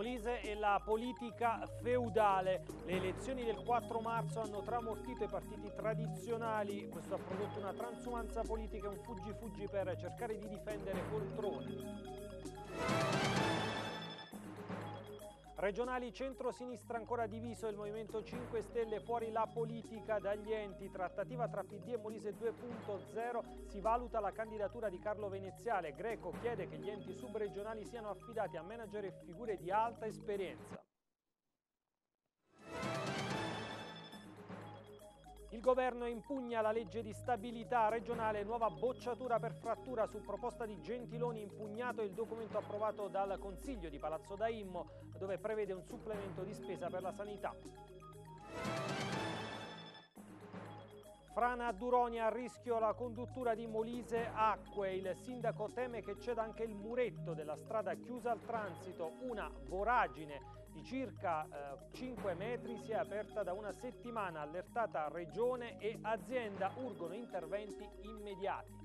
Molise e la politica feudale. Le elezioni del 4 marzo hanno tramortito i partiti tradizionali, questo ha prodotto una transumanza politica e un fuggi-fuggi per cercare di difendere poltrone. Regionali centro-sinistra ancora diviso il Movimento 5 Stelle fuori la politica dagli enti. Trattativa tra PD e Molise 2.0 si valuta la candidatura di Carlo Veneziale. Greco chiede che gli enti subregionali siano affidati a manager e figure di alta esperienza. Il governo impugna la legge di stabilità regionale, nuova bocciatura per frattura su proposta di Gentiloni, impugnato il documento approvato dal Consiglio di Palazzo Daimmo, dove prevede un supplemento di spesa per la sanità. Frana a Duronia a rischio la conduttura di Molise Acque. Il sindaco teme che ceda anche il muretto della strada chiusa al transito, una voragine di circa eh, 5 metri si è aperta da una settimana, allertata regione e azienda, urgono interventi immediati.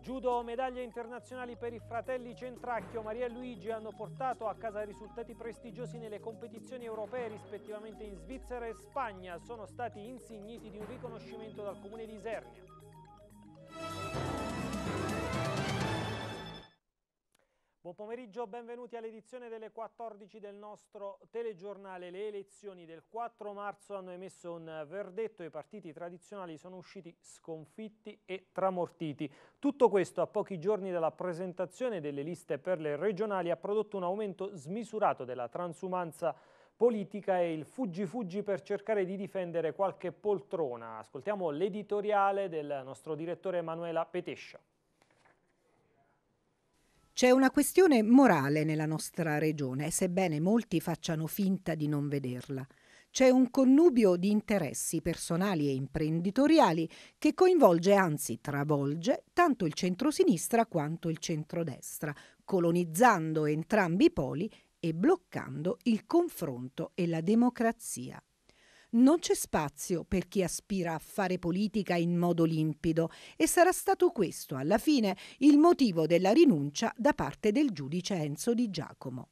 Judo medaglie internazionali per i fratelli Centracchio, Maria e Luigi hanno portato a casa risultati prestigiosi nelle competizioni europee rispettivamente in Svizzera e Spagna. Sono stati insigniti di un riconoscimento dal comune di Isernia. Buon pomeriggio, benvenuti all'edizione delle 14 del nostro telegiornale. Le elezioni del 4 marzo hanno emesso un verdetto i partiti tradizionali sono usciti sconfitti e tramortiti. Tutto questo a pochi giorni dalla presentazione delle liste per le regionali ha prodotto un aumento smisurato della transumanza politica e il fuggi fuggi per cercare di difendere qualche poltrona. Ascoltiamo l'editoriale del nostro direttore Emanuela Petescia. C'è una questione morale nella nostra regione, sebbene molti facciano finta di non vederla. C'è un connubio di interessi personali e imprenditoriali che coinvolge, anzi travolge, tanto il centrosinistra quanto il centrodestra, colonizzando entrambi i poli e bloccando il confronto e la democrazia. Non c'è spazio per chi aspira a fare politica in modo limpido e sarà stato questo, alla fine, il motivo della rinuncia da parte del giudice Enzo Di Giacomo.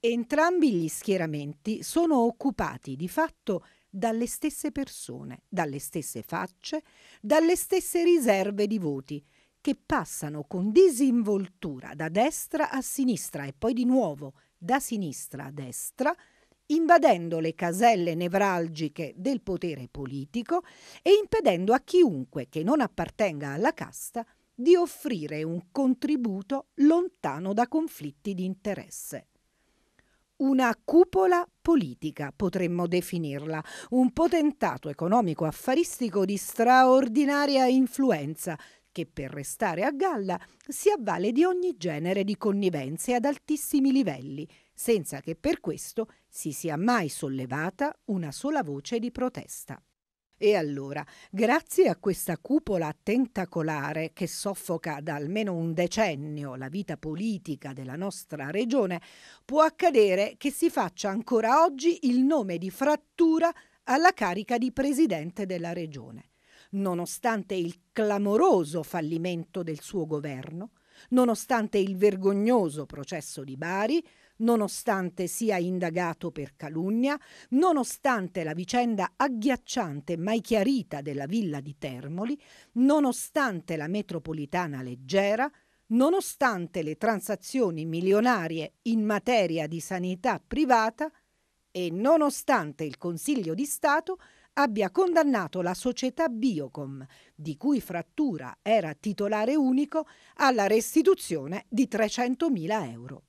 Entrambi gli schieramenti sono occupati di fatto dalle stesse persone, dalle stesse facce, dalle stesse riserve di voti, che passano con disinvoltura da destra a sinistra e poi di nuovo da sinistra a destra, invadendo le caselle nevralgiche del potere politico e impedendo a chiunque che non appartenga alla casta di offrire un contributo lontano da conflitti di interesse. Una cupola politica potremmo definirla, un potentato economico affaristico di straordinaria influenza che per restare a galla si avvale di ogni genere di connivenze ad altissimi livelli, senza che per questo si sia mai sollevata una sola voce di protesta. E allora, grazie a questa cupola tentacolare che soffoca da almeno un decennio la vita politica della nostra regione, può accadere che si faccia ancora oggi il nome di frattura alla carica di presidente della regione, nonostante il clamoroso fallimento del suo governo, nonostante il vergognoso processo di Bari, nonostante sia indagato per calunnia, nonostante la vicenda agghiacciante mai chiarita della villa di Termoli, nonostante la metropolitana leggera, nonostante le transazioni milionarie in materia di sanità privata e nonostante il Consiglio di Stato abbia condannato la società Biocom, di cui Frattura era titolare unico, alla restituzione di 300.000 euro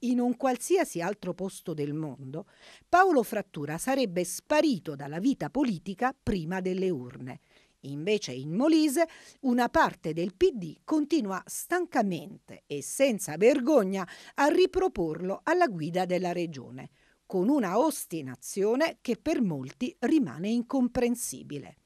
in un qualsiasi altro posto del mondo, Paolo Frattura sarebbe sparito dalla vita politica prima delle urne. Invece in Molise una parte del PD continua stancamente e senza vergogna a riproporlo alla guida della regione, con una ostinazione che per molti rimane incomprensibile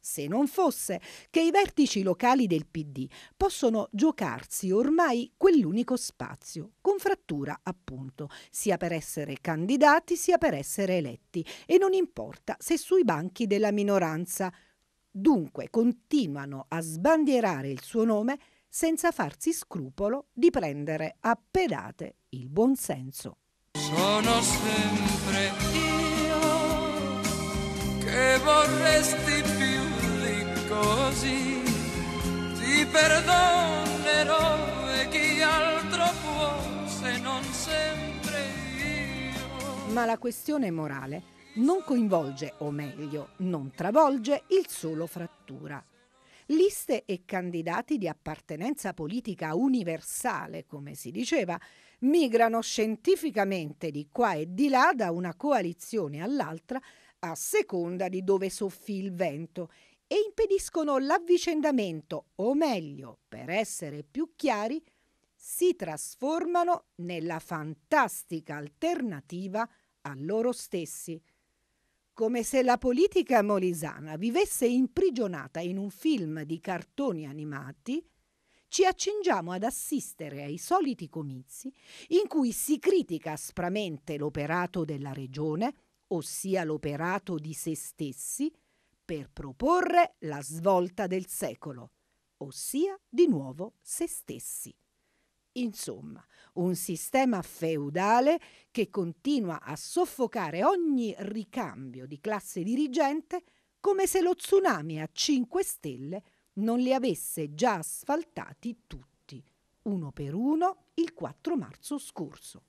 se non fosse che i vertici locali del PD possono giocarsi ormai quell'unico spazio, con frattura appunto, sia per essere candidati sia per essere eletti, e non importa se sui banchi della minoranza. Dunque continuano a sbandierare il suo nome senza farsi scrupolo di prendere a pedate il buonsenso. Sono sempre io che vorresti più così ti perdonerò e chi altro può se non sempre io. Ma la questione morale non coinvolge, o meglio, non travolge il solo frattura. Liste e candidati di appartenenza politica universale, come si diceva, migrano scientificamente di qua e di là da una coalizione all'altra a seconda di dove soffi il vento e impediscono l'avvicendamento, o meglio, per essere più chiari, si trasformano nella fantastica alternativa a loro stessi. Come se la politica molisana vivesse imprigionata in un film di cartoni animati, ci accingiamo ad assistere ai soliti comizi in cui si critica aspramente l'operato della regione, ossia l'operato di se stessi, per proporre la svolta del secolo, ossia di nuovo se stessi. Insomma, un sistema feudale che continua a soffocare ogni ricambio di classe dirigente come se lo tsunami a 5 stelle non li avesse già asfaltati tutti, uno per uno, il 4 marzo scorso.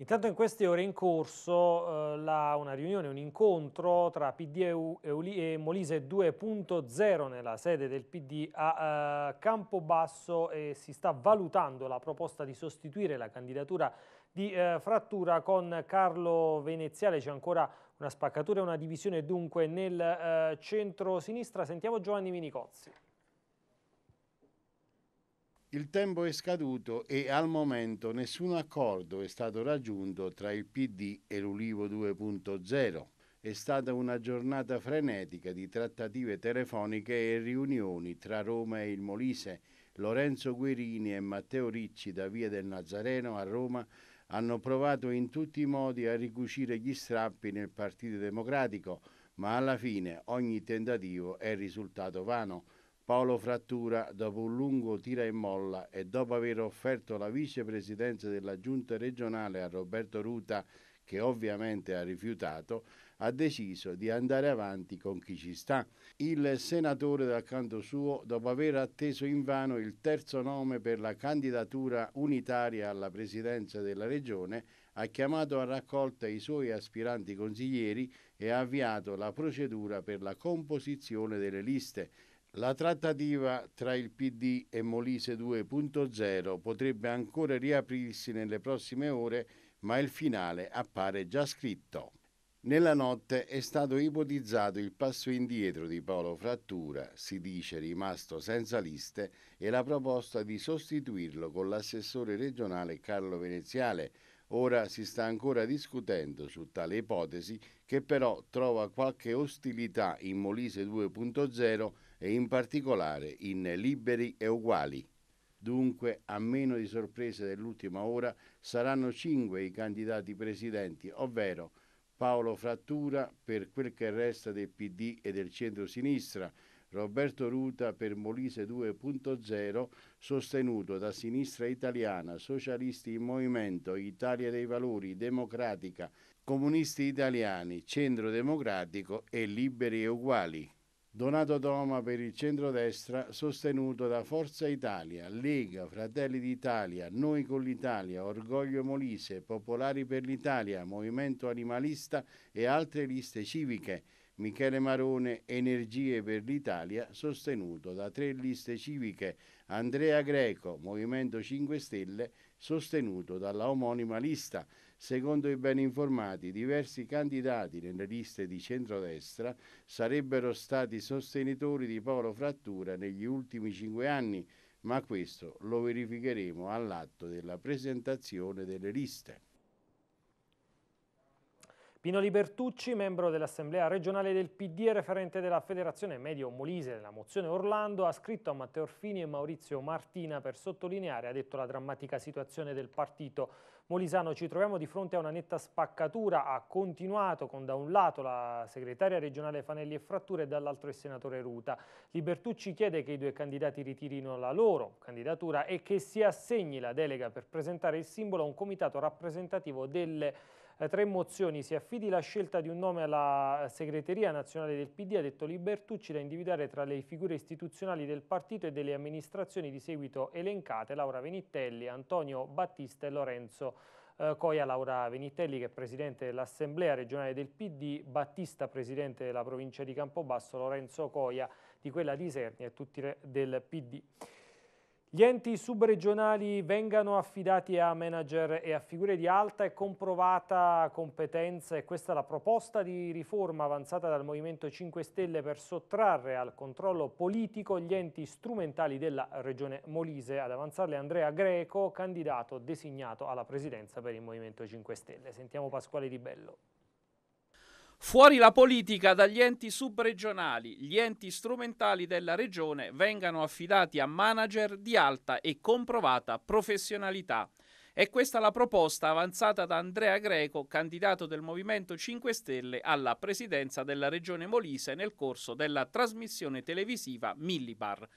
Intanto in queste ore è in corso eh, la, una riunione, un incontro tra PD e, e, e Molise 2.0 nella sede del PD a eh, Campobasso e si sta valutando la proposta di sostituire la candidatura di eh, frattura con Carlo Veneziale. C'è ancora una spaccatura e una divisione dunque nel eh, centro-sinistra. Sentiamo Giovanni Minicozzi. Il tempo è scaduto e al momento nessun accordo è stato raggiunto tra il PD e l'Ulivo 2.0. È stata una giornata frenetica di trattative telefoniche e riunioni tra Roma e il Molise. Lorenzo Guerini e Matteo Ricci da Via del Nazareno a Roma hanno provato in tutti i modi a ricucire gli strappi nel Partito Democratico, ma alla fine ogni tentativo è risultato vano. Paolo Frattura, dopo un lungo tira e molla e dopo aver offerto la vicepresidenza della giunta regionale a Roberto Ruta, che ovviamente ha rifiutato, ha deciso di andare avanti con chi ci sta. Il senatore dal canto suo, dopo aver atteso invano il terzo nome per la candidatura unitaria alla presidenza della regione, ha chiamato a raccolta i suoi aspiranti consiglieri e ha avviato la procedura per la composizione delle liste la trattativa tra il PD e Molise 2.0 potrebbe ancora riaprirsi nelle prossime ore, ma il finale appare già scritto. Nella notte è stato ipotizzato il passo indietro di Paolo Frattura, si dice rimasto senza liste, e la proposta di sostituirlo con l'assessore regionale Carlo Veneziale. Ora si sta ancora discutendo su tale ipotesi che però trova qualche ostilità in Molise 2.0 e in particolare in Liberi e Uguali. Dunque, a meno di sorprese dell'ultima ora, saranno cinque i candidati presidenti, ovvero Paolo Frattura per quel che resta del PD e del centro-sinistra, Roberto Ruta per Molise 2.0, sostenuto da Sinistra Italiana, Socialisti in Movimento, Italia dei Valori, Democratica, Comunisti Italiani, Centro Democratico e Liberi e Uguali. Donato Toma per il centrodestra, sostenuto da Forza Italia, Lega, Fratelli d'Italia, Noi con l'Italia, Orgoglio Molise, Popolari per l'Italia, Movimento Animalista e altre liste civiche. Michele Marone Energie per l'Italia, sostenuto da tre liste civiche, Andrea Greco Movimento 5 Stelle, sostenuto dalla omonima lista. Secondo i ben informati, diversi candidati nelle liste di centrodestra sarebbero stati sostenitori di Paolo Frattura negli ultimi cinque anni, ma questo lo verificheremo all'atto della presentazione delle liste. Pino Libertucci, membro dell'Assemblea regionale del PD e referente della Federazione Medio Molise nella mozione Orlando, ha scritto a Matteo Orfini e Maurizio Martina per sottolineare, ha detto, la drammatica situazione del partito. Molisano ci troviamo di fronte a una netta spaccatura, ha continuato con da un lato la segretaria regionale Fanelli e Fratture e dall'altro il senatore Ruta. Libertucci chiede che i due candidati ritirino la loro candidatura e che si assegni la delega per presentare il simbolo a un comitato rappresentativo delle eh, tre mozioni si affidi la scelta di un nome alla segreteria nazionale del PD, ha detto Libertucci, da individuare tra le figure istituzionali del partito e delle amministrazioni di seguito elencate Laura Venitelli, Antonio Battista e Lorenzo eh, Coia Laura Venitelli che è presidente dell'Assemblea regionale del PD, Battista presidente della provincia di Campobasso, Lorenzo Coia di quella di Sernia e tutti del PD. Gli enti subregionali vengano affidati a manager e a figure di alta e comprovata competenza e questa è la proposta di riforma avanzata dal Movimento 5 Stelle per sottrarre al controllo politico gli enti strumentali della Regione Molise. Ad avanzarle Andrea Greco, candidato designato alla presidenza per il Movimento 5 Stelle. Sentiamo Pasquale Di Bello. Fuori la politica dagli enti subregionali, gli enti strumentali della regione vengano affidati a manager di alta e comprovata professionalità. È questa la proposta avanzata da Andrea Greco, candidato del Movimento 5 Stelle alla presidenza della Regione Molise nel corso della trasmissione televisiva Millibar.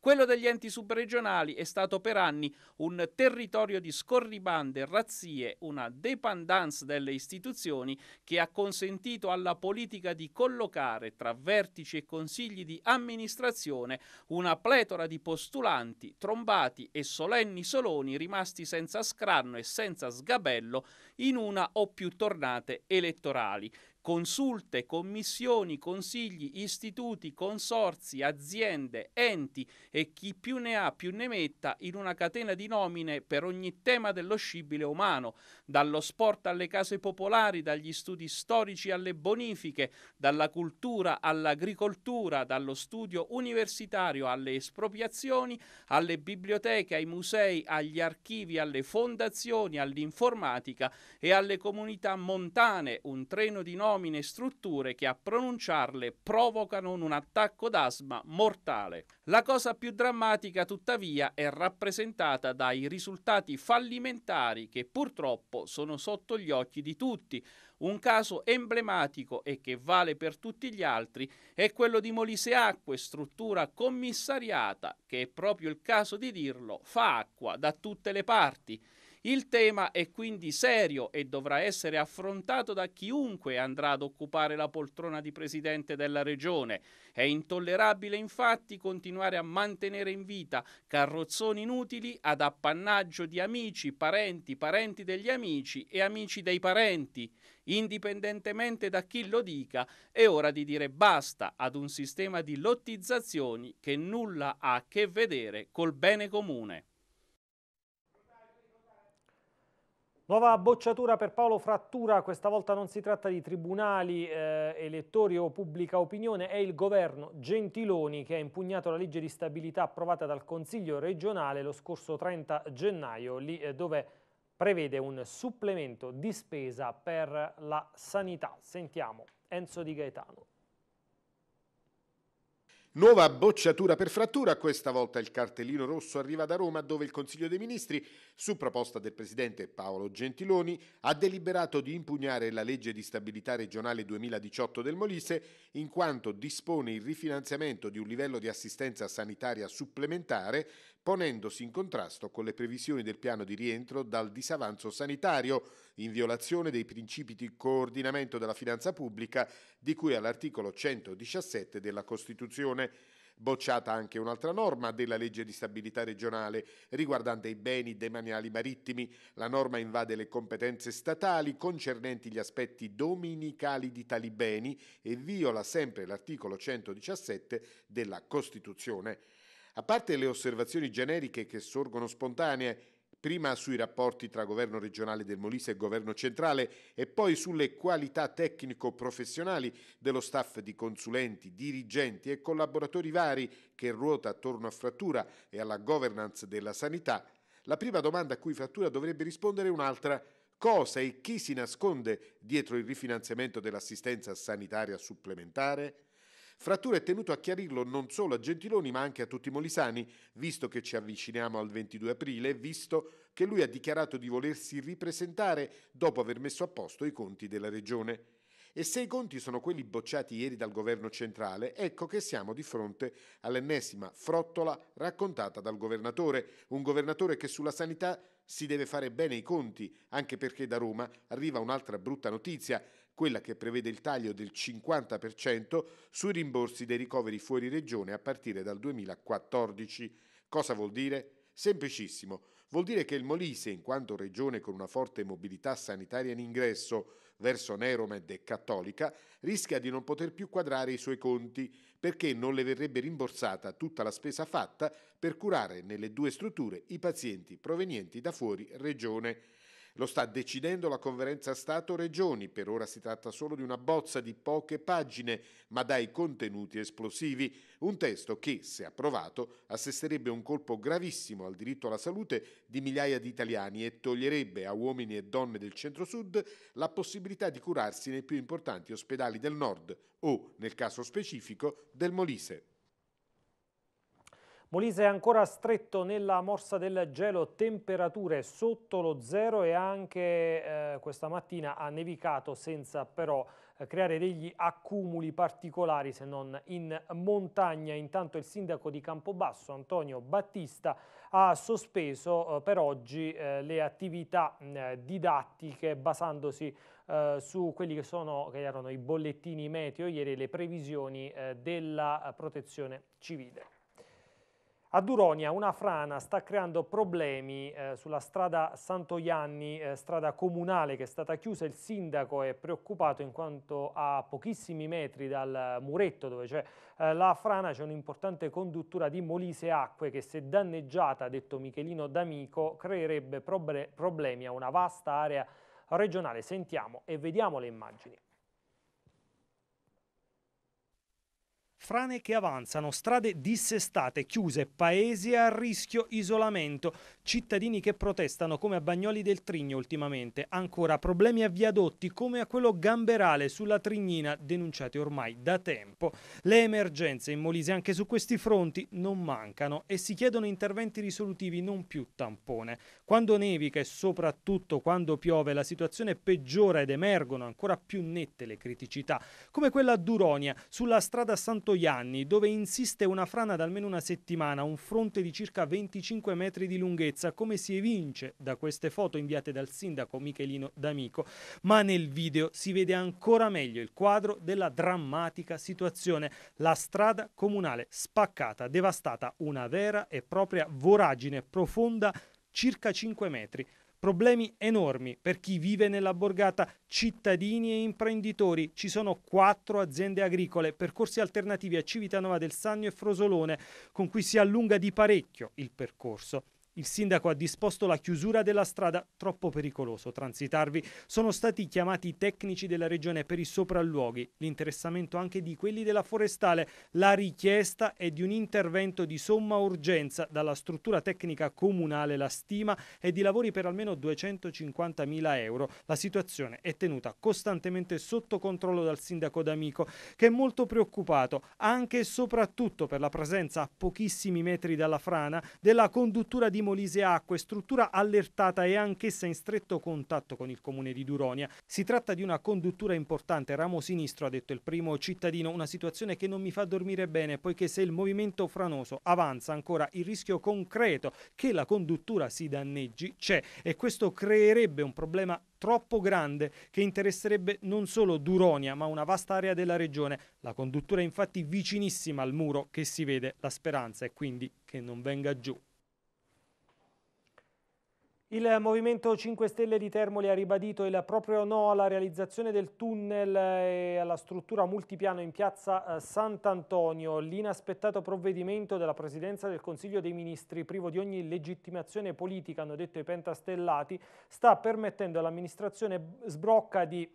Quello degli enti subregionali è stato per anni un territorio di scorribande, razzie, una dépendance delle istituzioni che ha consentito alla politica di collocare tra vertici e consigli di amministrazione una pletora di postulanti, trombati e solenni soloni rimasti senza scranno e senza sgabello in una o più tornate elettorali consulte, commissioni, consigli, istituti, consorzi, aziende, enti e chi più ne ha più ne metta in una catena di nomine per ogni tema dello scibile umano, dallo sport alle case popolari, dagli studi storici alle bonifiche, dalla cultura all'agricoltura, dallo studio universitario alle espropriazioni, alle biblioteche, ai musei, agli archivi, alle fondazioni, all'informatica e alle comunità montane, un treno di nomine nomina e strutture che a pronunciarle provocano un attacco d'asma mortale. La cosa più drammatica tuttavia è rappresentata dai risultati fallimentari che purtroppo sono sotto gli occhi di tutti. Un caso emblematico e che vale per tutti gli altri è quello di Molise Acque, struttura commissariata che è proprio il caso di dirlo, fa acqua da tutte le parti. Il tema è quindi serio e dovrà essere affrontato da chiunque andrà ad occupare la poltrona di presidente della regione. È intollerabile infatti continuare a mantenere in vita carrozzoni inutili ad appannaggio di amici, parenti, parenti degli amici e amici dei parenti. Indipendentemente da chi lo dica, è ora di dire basta ad un sistema di lottizzazioni che nulla ha a che vedere col bene comune. Nuova bocciatura per Paolo Frattura, questa volta non si tratta di tribunali, eh, elettori o pubblica opinione, è il governo Gentiloni che ha impugnato la legge di stabilità approvata dal Consiglio regionale lo scorso 30 gennaio, lì eh, dove prevede un supplemento di spesa per la sanità. Sentiamo Enzo Di Gaetano. Nuova bocciatura per frattura, questa volta il cartellino rosso arriva da Roma dove il Consiglio dei Ministri, su proposta del Presidente Paolo Gentiloni, ha deliberato di impugnare la legge di stabilità regionale 2018 del Molise in quanto dispone il rifinanziamento di un livello di assistenza sanitaria supplementare ponendosi in contrasto con le previsioni del piano di rientro dal disavanzo sanitario, in violazione dei principi di coordinamento della finanza pubblica di cui all'articolo 117 della Costituzione. Bocciata anche un'altra norma della legge di stabilità regionale riguardante i beni demaniali marittimi. La norma invade le competenze statali concernenti gli aspetti dominicali di tali beni e viola sempre l'articolo 117 della Costituzione. A parte le osservazioni generiche che sorgono spontanee, prima sui rapporti tra governo regionale del Molise e governo centrale e poi sulle qualità tecnico-professionali dello staff di consulenti, dirigenti e collaboratori vari che ruota attorno a Frattura e alla governance della sanità, la prima domanda a cui Frattura dovrebbe rispondere è un'altra. Cosa e chi si nasconde dietro il rifinanziamento dell'assistenza sanitaria supplementare? Frattura è tenuto a chiarirlo non solo a Gentiloni ma anche a tutti i molisani, visto che ci avviciniamo al 22 aprile, visto che lui ha dichiarato di volersi ripresentare dopo aver messo a posto i conti della regione. E se i conti sono quelli bocciati ieri dal governo centrale, ecco che siamo di fronte all'ennesima frottola raccontata dal governatore, un governatore che sulla sanità si deve fare bene i conti, anche perché da Roma arriva un'altra brutta notizia quella che prevede il taglio del 50% sui rimborsi dei ricoveri fuori regione a partire dal 2014. Cosa vuol dire? Semplicissimo, vuol dire che il Molise, in quanto regione con una forte mobilità sanitaria in ingresso verso Neromed e Cattolica, rischia di non poter più quadrare i suoi conti perché non le verrebbe rimborsata tutta la spesa fatta per curare nelle due strutture i pazienti provenienti da fuori regione lo sta decidendo la conferenza Stato-Regioni, per ora si tratta solo di una bozza di poche pagine, ma dai contenuti esplosivi, un testo che, se approvato, assesterebbe un colpo gravissimo al diritto alla salute di migliaia di italiani e toglierebbe a uomini e donne del centro-sud la possibilità di curarsi nei più importanti ospedali del nord o, nel caso specifico, del Molise. Molise è ancora stretto nella morsa del gelo, temperature sotto lo zero e anche eh, questa mattina ha nevicato senza però eh, creare degli accumuli particolari se non in montagna. Intanto il sindaco di Campobasso, Antonio Battista, ha sospeso eh, per oggi eh, le attività didattiche basandosi su quelli che, sono, che, erano i bollettini meteo ieri le previsioni della protezione civile. A Duronia una frana sta creando problemi eh, sulla strada Santo Ianni, eh, strada comunale che è stata chiusa. Il sindaco è preoccupato in quanto a pochissimi metri dal muretto dove c'è eh, la frana c'è un'importante conduttura di molise acque che se danneggiata, ha detto Michelino D'Amico, creerebbe proble problemi a una vasta area regionale. Sentiamo e vediamo le immagini. frane che avanzano, strade dissestate, chiuse, paesi a rischio isolamento, cittadini che protestano come a Bagnoli del Trigno ultimamente, ancora problemi a viadotti come a quello gamberale sulla Trignina denunciati ormai da tempo. Le emergenze in Molise anche su questi fronti non mancano e si chiedono interventi risolutivi non più tampone. Quando nevica e soprattutto quando piove la situazione peggiora ed emergono ancora più nette le criticità, come quella a Duronia sulla strada Santo Anni, dove insiste una frana da almeno una settimana, un fronte di circa 25 metri di lunghezza, come si evince da queste foto inviate dal sindaco Michelino D'Amico. Ma nel video si vede ancora meglio il quadro della drammatica situazione. La strada comunale spaccata, devastata, una vera e propria voragine profonda circa 5 metri. Problemi enormi per chi vive nella borgata, cittadini e imprenditori. Ci sono quattro aziende agricole, percorsi alternativi a Civitanova del Sannio e Frosolone, con cui si allunga di parecchio il percorso. Il sindaco ha disposto la chiusura della strada, troppo pericoloso transitarvi. Sono stati chiamati i tecnici della regione per i sopralluoghi, l'interessamento anche di quelli della forestale. La richiesta è di un intervento di somma urgenza dalla struttura tecnica comunale La Stima è di lavori per almeno 250.000 euro. La situazione è tenuta costantemente sotto controllo dal sindaco D'Amico, che è molto preoccupato anche e soprattutto per la presenza a pochissimi metri dalla frana della conduttura di Molise Acque, struttura allertata e anch'essa in stretto contatto con il comune di Duronia. Si tratta di una conduttura importante, ramo sinistro, ha detto il primo cittadino, una situazione che non mi fa dormire bene, poiché se il movimento franoso avanza ancora il rischio concreto che la conduttura si danneggi c'è e questo creerebbe un problema troppo grande che interesserebbe non solo Duronia ma una vasta area della regione. La conduttura è infatti vicinissima al muro che si vede, la speranza è quindi che non venga giù. Il Movimento 5 Stelle di Termoli ha ribadito il proprio no alla realizzazione del tunnel e alla struttura multipiano in piazza eh, Sant'Antonio, l'inaspettato provvedimento della Presidenza del Consiglio dei Ministri, privo di ogni legittimazione politica, hanno detto i pentastellati, sta permettendo all'amministrazione sbrocca di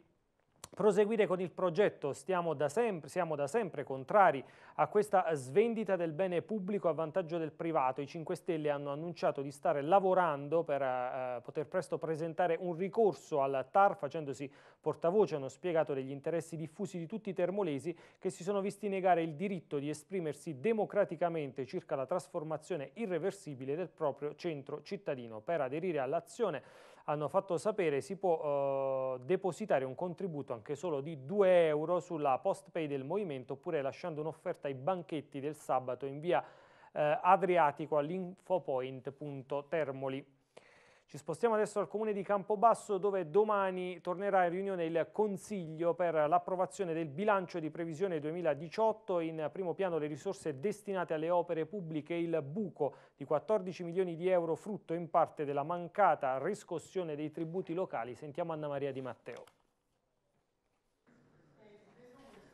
proseguire con il progetto. Stiamo da sempre, siamo da sempre contrari a questa svendita del bene pubblico a vantaggio del privato. I 5 Stelle hanno annunciato di stare lavorando per eh, poter presto presentare un ricorso al TAR facendosi portavoce, hanno spiegato degli interessi diffusi di tutti i termolesi che si sono visti negare il diritto di esprimersi democraticamente circa la trasformazione irreversibile del proprio centro cittadino. Per aderire all'azione hanno fatto sapere si può eh, depositare un contributo anche solo di 2 euro sulla postpay del movimento oppure lasciando un'offerta ai banchetti del sabato in via eh, Adriatico all'infopoint.termoli. Ci spostiamo adesso al comune di Campobasso dove domani tornerà in riunione il Consiglio per l'approvazione del bilancio di previsione 2018, in primo piano le risorse destinate alle opere pubbliche e il buco di 14 milioni di euro frutto in parte della mancata riscossione dei tributi locali. Sentiamo Anna Maria Di Matteo.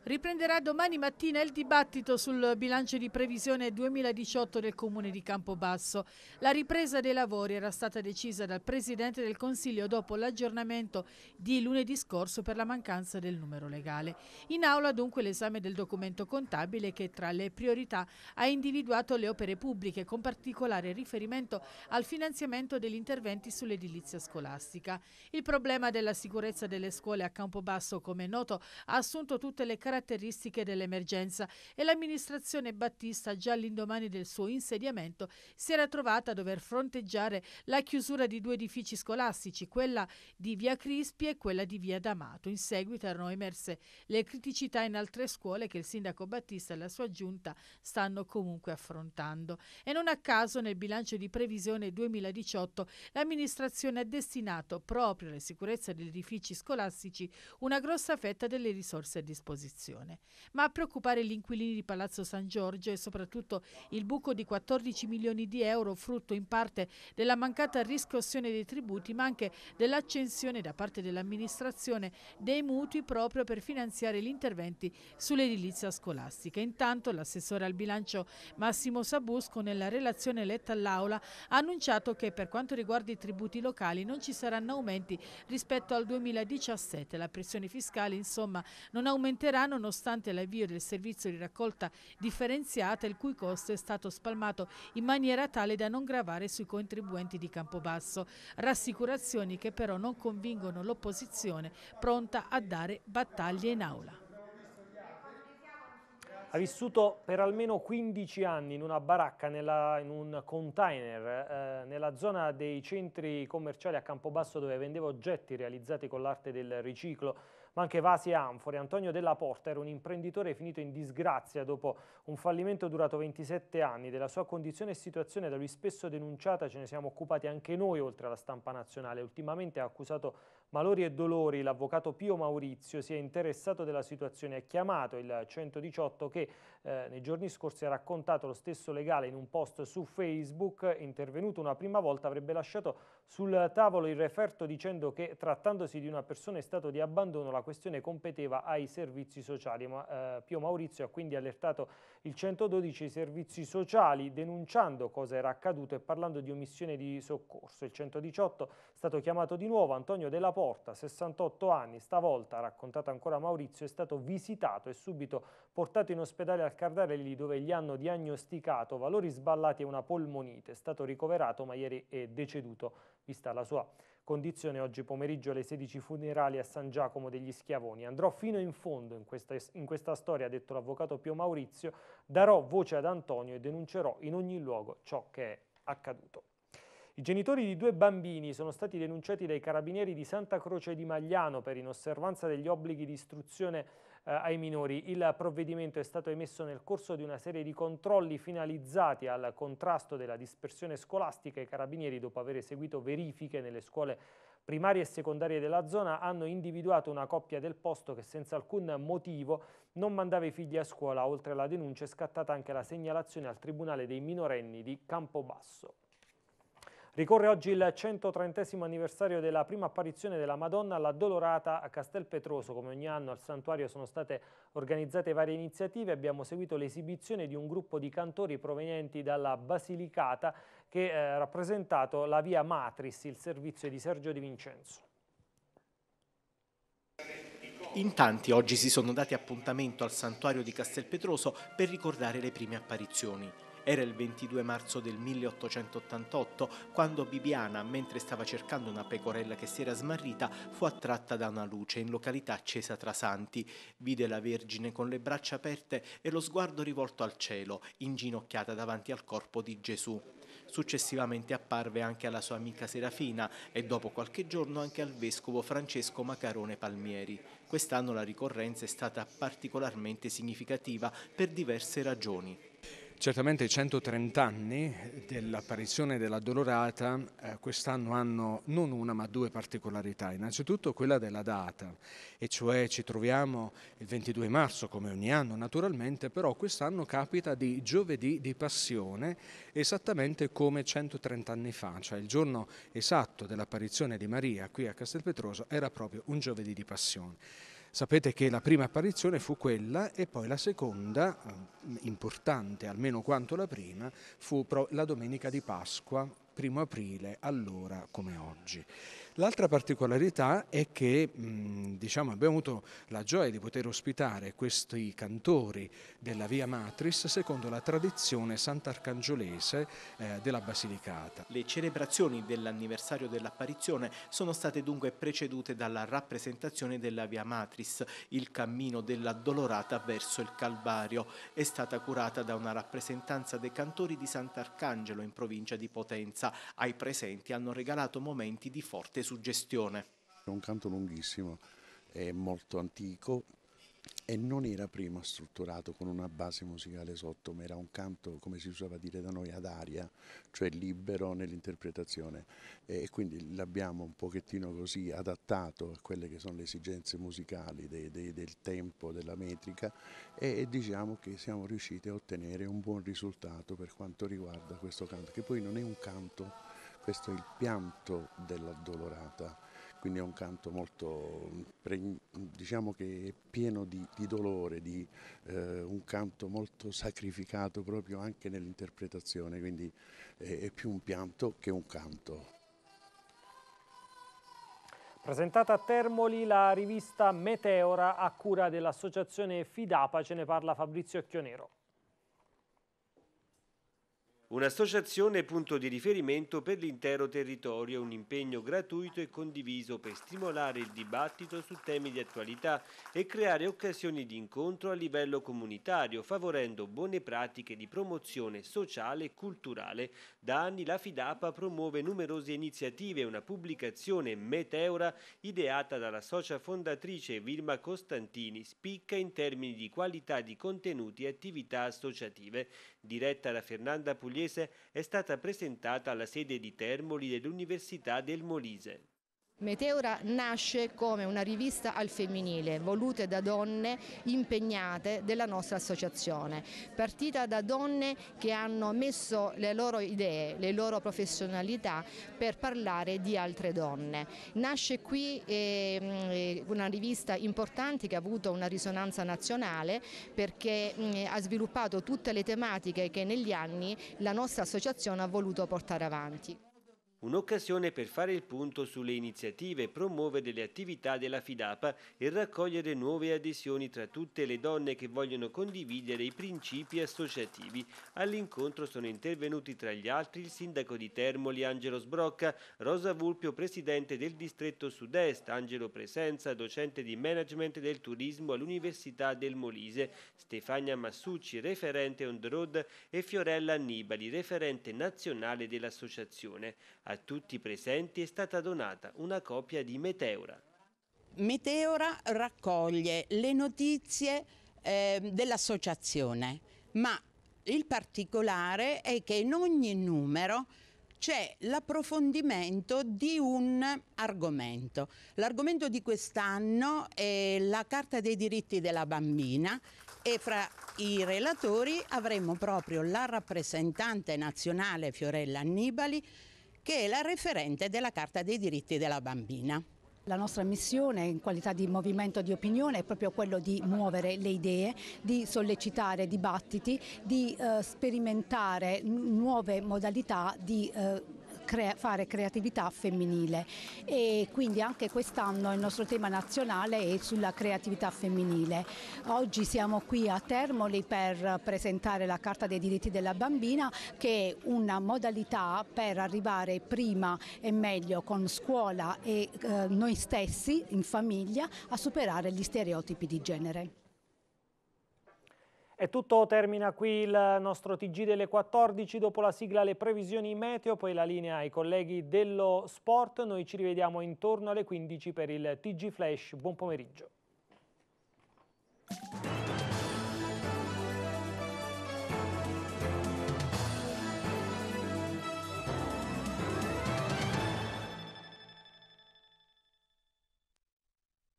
Riprenderà domani mattina il dibattito sul bilancio di previsione 2018 del Comune di Campobasso. La ripresa dei lavori era stata decisa dal Presidente del Consiglio dopo l'aggiornamento di lunedì scorso per la mancanza del numero legale. In aula dunque l'esame del documento contabile che tra le priorità ha individuato le opere pubbliche con particolare riferimento al finanziamento degli interventi sull'edilizia scolastica. Il problema della sicurezza delle scuole a Campobasso, come è noto, ha assunto tutte le caratteristiche caratteristiche dell'emergenza e l'amministrazione Battista già all'indomani del suo insediamento si era trovata a dover fronteggiare la chiusura di due edifici scolastici, quella di Via Crispi e quella di Via D'Amato. In seguito erano emerse le criticità in altre scuole che il sindaco Battista e la sua giunta stanno comunque affrontando. E non a caso nel bilancio di previsione 2018 l'amministrazione ha destinato proprio alla sicurezza degli edifici scolastici una grossa fetta delle risorse a disposizione abitazione. Ma a preoccupare gli inquilini di Palazzo San Giorgio è soprattutto il buco di 14 milioni di euro frutto in parte della mancata riscossione dei tributi ma anche dell'accensione da parte dell'amministrazione dei mutui proprio per finanziare gli interventi sull'edilizia scolastica. Intanto l'assessore al bilancio Massimo Sabusco nella relazione letta all'Aula ha annunciato che per quanto riguarda i tributi locali non ci saranno aumenti rispetto al 2017. La pressione fiscale insomma non aumenterà nonostante l'avvio del servizio di raccolta differenziata il cui costo è stato spalmato in maniera tale da non gravare sui contribuenti di Campobasso. Rassicurazioni che però non convincono l'opposizione pronta a dare battaglie in aula. Ha vissuto per almeno 15 anni in una baracca, nella, in un container, eh, nella zona dei centri commerciali a Campobasso dove vendeva oggetti realizzati con l'arte del riciclo ma anche vasi e anfore. Antonio Della Porta era un imprenditore finito in disgrazia dopo un fallimento durato 27 anni. Della sua condizione e situazione da lui spesso denunciata ce ne siamo occupati anche noi oltre alla stampa nazionale. Ultimamente ha accusato malori e dolori. L'avvocato Pio Maurizio si è interessato della situazione e ha chiamato il 118 che eh, nei giorni scorsi ha raccontato lo stesso legale in un post su Facebook. Intervenuto una prima volta avrebbe lasciato sul tavolo il referto dicendo che trattandosi di una persona in stato di abbandono la questione competeva ai servizi sociali. Ma, eh, Pio Maurizio ha quindi allertato il 112 i servizi sociali denunciando cosa era accaduto e parlando di omissione di soccorso. Il 118 è stato chiamato di nuovo Antonio Della Porta, 68 anni, stavolta, ha raccontato ancora Maurizio, è stato visitato e subito portato in ospedale al Cardarelli dove gli hanno diagnosticato valori sballati e una polmonite. È stato ricoverato ma ieri è deceduto vista la sua Condizione oggi pomeriggio alle 16 funerali a San Giacomo degli Schiavoni. Andrò fino in fondo in questa, in questa storia, ha detto l'avvocato Pio Maurizio, darò voce ad Antonio e denuncerò in ogni luogo ciò che è accaduto. I genitori di due bambini sono stati denunciati dai carabinieri di Santa Croce di Magliano per inosservanza degli obblighi di istruzione eh, ai minori. Il provvedimento è stato emesso nel corso di una serie di controlli finalizzati al contrasto della dispersione scolastica. I carabinieri, dopo aver eseguito verifiche nelle scuole primarie e secondarie della zona hanno individuato una coppia del posto che senza alcun motivo non mandava i figli a scuola. Oltre alla denuncia è scattata anche la segnalazione al Tribunale dei minorenni di Campobasso. Ricorre oggi il 130 anniversario della prima apparizione della Madonna alla Dolorata a Petroso. Come ogni anno al santuario sono state organizzate varie iniziative. Abbiamo seguito l'esibizione di un gruppo di cantori provenienti dalla Basilicata che eh, ha rappresentato la via Matris, il servizio di Sergio Di Vincenzo. In tanti oggi si sono dati appuntamento al santuario di Castel Petroso per ricordare le prime apparizioni. Era il 22 marzo del 1888 quando Bibiana, mentre stava cercando una pecorella che si era smarrita, fu attratta da una luce in località accesa tra santi. Vide la Vergine con le braccia aperte e lo sguardo rivolto al cielo, inginocchiata davanti al corpo di Gesù. Successivamente apparve anche alla sua amica Serafina e dopo qualche giorno anche al vescovo Francesco Macarone Palmieri. Quest'anno la ricorrenza è stata particolarmente significativa per diverse ragioni. Certamente i 130 anni dell'apparizione della Dolorata eh, quest'anno hanno non una ma due particolarità. Innanzitutto quella della data, e cioè ci troviamo il 22 marzo come ogni anno naturalmente, però quest'anno capita di giovedì di Passione esattamente come 130 anni fa, cioè il giorno esatto dell'apparizione di Maria qui a Castelpetroso era proprio un giovedì di Passione. Sapete che la prima apparizione fu quella e poi la seconda, mm, importante almeno quanto la prima, fu la domenica di Pasqua, primo aprile, allora come oggi. L'altra particolarità è che diciamo, abbiamo avuto la gioia di poter ospitare questi cantori della Via Matris secondo la tradizione sant'arcangiolese eh, della Basilicata. Le celebrazioni dell'anniversario dell'apparizione sono state dunque precedute dalla rappresentazione della Via Matris, il cammino della Dolorata verso il Calvario. È stata curata da una rappresentanza dei cantori di Sant'Arcangelo in provincia di Potenza. Ai presenti hanno regalato momenti di forte forte suggestione. È un canto lunghissimo, è molto antico e non era prima strutturato con una base musicale sotto, ma era un canto, come si usava dire da noi, ad aria, cioè libero nell'interpretazione e quindi l'abbiamo un pochettino così adattato a quelle che sono le esigenze musicali dei, dei, del tempo, della metrica e, e diciamo che siamo riusciti a ottenere un buon risultato per quanto riguarda questo canto, che poi non è un canto questo è il pianto dell'addolorata, quindi è un canto molto, diciamo che è pieno di, di dolore, di, eh, un canto molto sacrificato proprio anche nell'interpretazione, quindi è, è più un pianto che un canto. Presentata a Termoli la rivista Meteora a cura dell'associazione Fidapa, ce ne parla Fabrizio Occhionero un'associazione punto di riferimento per l'intero territorio, un impegno gratuito e condiviso per stimolare il dibattito su temi di attualità e creare occasioni di incontro a livello comunitario, favorendo buone pratiche di promozione sociale e culturale. Da anni la Fidapa promuove numerose iniziative e una pubblicazione Meteora ideata dalla socia fondatrice Vilma Costantini spicca in termini di qualità di contenuti e attività associative. Diretta da Fernanda Pugliese pugliese è stata presentata alla sede di Termoli dell'Università del Molise. Meteora nasce come una rivista al femminile volute da donne impegnate della nostra associazione, partita da donne che hanno messo le loro idee, le loro professionalità per parlare di altre donne. Nasce qui ehm, eh, una rivista importante che ha avuto una risonanza nazionale perché mm, ha sviluppato tutte le tematiche che negli anni la nostra associazione ha voluto portare avanti. Un'occasione per fare il punto sulle iniziative, promuovere le attività della FIDAPA e raccogliere nuove adesioni tra tutte le donne che vogliono condividere i principi associativi. All'incontro sono intervenuti tra gli altri il sindaco di Termoli Angelo Sbrocca, Rosa Vulpio presidente del distretto sud-est, Angelo Presenza docente di management del turismo all'Università del Molise, Stefania Massucci referente on the road e Fiorella Annibali referente nazionale dell'associazione. A tutti i presenti è stata donata una copia di Meteora. Meteora raccoglie le notizie eh, dell'associazione, ma il particolare è che in ogni numero c'è l'approfondimento di un argomento. L'argomento di quest'anno è la Carta dei diritti della bambina e fra i relatori avremo proprio la rappresentante nazionale Fiorella Annibali che è la referente della Carta dei diritti della bambina. La nostra missione in qualità di movimento di opinione è proprio quello di muovere le idee, di sollecitare dibattiti, di eh, sperimentare nuove modalità di eh, crea fare creatività femminile e quindi anche quest'anno il nostro tema nazionale è sulla creatività femminile. Oggi siamo qui a Termoli per presentare la Carta dei diritti della bambina che è una modalità per arrivare prima e meglio con scuola e eh, noi stessi in famiglia a superare gli stereotipi di genere. È tutto, termina qui il nostro TG delle 14, dopo la sigla le previsioni meteo, poi la linea ai colleghi dello sport, noi ci rivediamo intorno alle 15 per il TG Flash, buon pomeriggio.